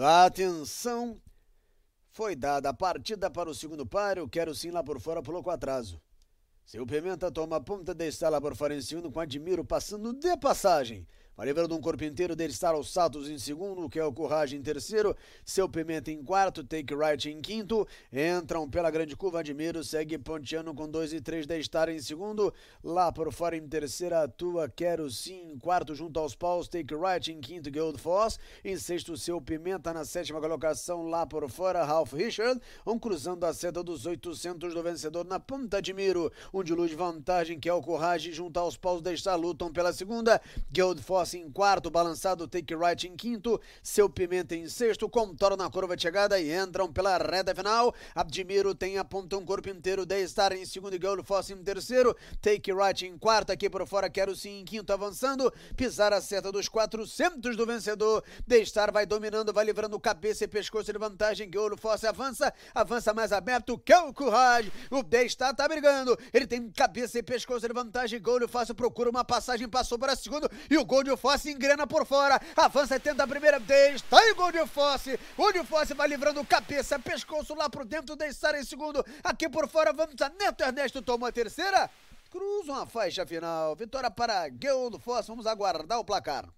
Atenção! Foi dada a partida para o segundo par. Eu quero sim lá por fora, pulou com atraso. Seu Pimenta toma a ponta da estala por Farenciuno com Admiro, passando de passagem. Marivaldo um corpo inteiro dele estar aos Santos em segundo, que é o Corrage em terceiro, seu Pimenta em quarto, Take Right em quinto, entram pela grande curva, Admiro segue ponteando com dois e três de estar em segundo, lá por fora em terceira, Tua Quero Sim em quarto, junto aos paus, Take Right em quinto, Gold Foss, em sexto, seu Pimenta na sétima colocação, lá por fora, Ralph Richard, um cruzando a seta dos 800 do vencedor na ponta, Admiro, um de luz vantagem que é o Corrage junto aos paus de estar lutam pela segunda, Gold Foss Rossi em quarto, balançado Take Right em quinto, Seu Pimenta em sexto, contorna a curva de chegada e entram pela reta final. Admiro tem aponta um corpo inteiro, de estar em segundo e Gaul fóssil em terceiro, Take Right em quarto, aqui por fora Quero Sim em quinto, avançando, pisar a seta dos 400 do vencedor. De estar vai dominando, vai livrando cabeça e pescoço de vantagem, Gaul fóssil avança, avança mais aberto, o Raj, o De estar tá brigando, ele tem cabeça e pescoço de vantagem, Gaul fóssil procura uma passagem, passou para segundo e o gol de de Fosse, engrena por fora, avança, tenta a primeira vez, tá em gol de Fosse, o de Fosse vai livrando cabeça, pescoço lá pro dentro, Deixar em segundo, aqui por fora, vamos a Neto Ernesto tomou a terceira, cruza uma faixa final, vitória para Guilherme do Fosse, vamos aguardar o placar.